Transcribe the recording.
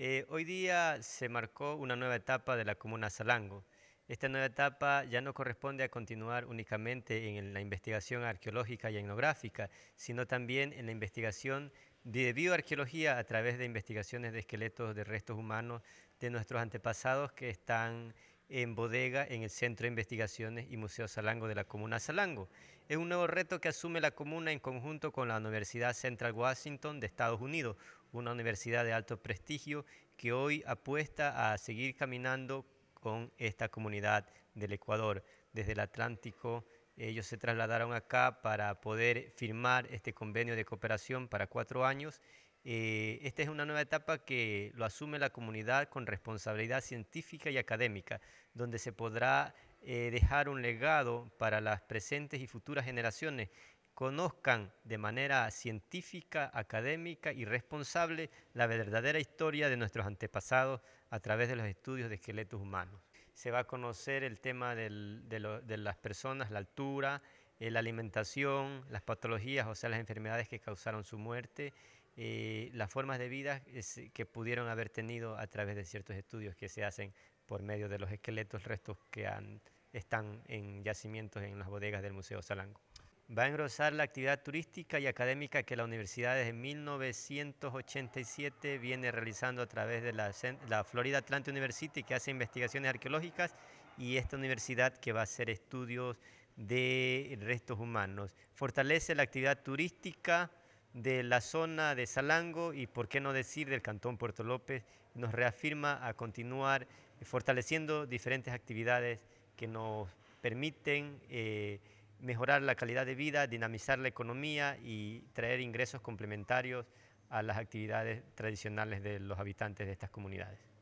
Eh, hoy día se marcó una nueva etapa de la comuna Salango. Esta nueva etapa ya no corresponde a continuar únicamente en la investigación arqueológica y etnográfica, sino también en la investigación de bioarqueología a través de investigaciones de esqueletos de restos humanos de nuestros antepasados que están en bodega en el Centro de Investigaciones y Museo Salango de la Comuna Salango. Es un nuevo reto que asume la comuna en conjunto con la Universidad Central Washington de Estados Unidos, una universidad de alto prestigio que hoy apuesta a seguir caminando con esta comunidad del Ecuador. Desde el Atlántico ellos se trasladaron acá para poder firmar este convenio de cooperación para cuatro años eh, esta es una nueva etapa que lo asume la comunidad con responsabilidad científica y académica, donde se podrá eh, dejar un legado para las presentes y futuras generaciones conozcan de manera científica, académica y responsable la verdadera historia de nuestros antepasados a través de los estudios de esqueletos humanos. Se va a conocer el tema de, las personas, la altura, eh, la alimentación, las patologías, o sea, las enfermedades que causaron su muerte, eh, las formas de vida que pudieron haber tenido a través de ciertos estudios que se hacen por medio de los esqueletos, restos que están en yacimientos en las bodegas del Museo Salango. Va a engrosar la actividad turística y académica que la universidad desde 1987 viene realizando a través de la Florida Atlantic University, que hace investigaciones arqueológicas, y esta universidad que va a hacer estudios de restos humanos. Fortalece la actividad turística, de la zona de Salango y, por qué no decir, del Cantón Puerto López, nos reafirma a continuar eh, fortaleciendo diferentes actividades que nos permiten eh, mejorar la calidad de vida, dinamizar la economía y traer ingresos complementarios a las actividades tradicionales de los habitantes de estas comunidades.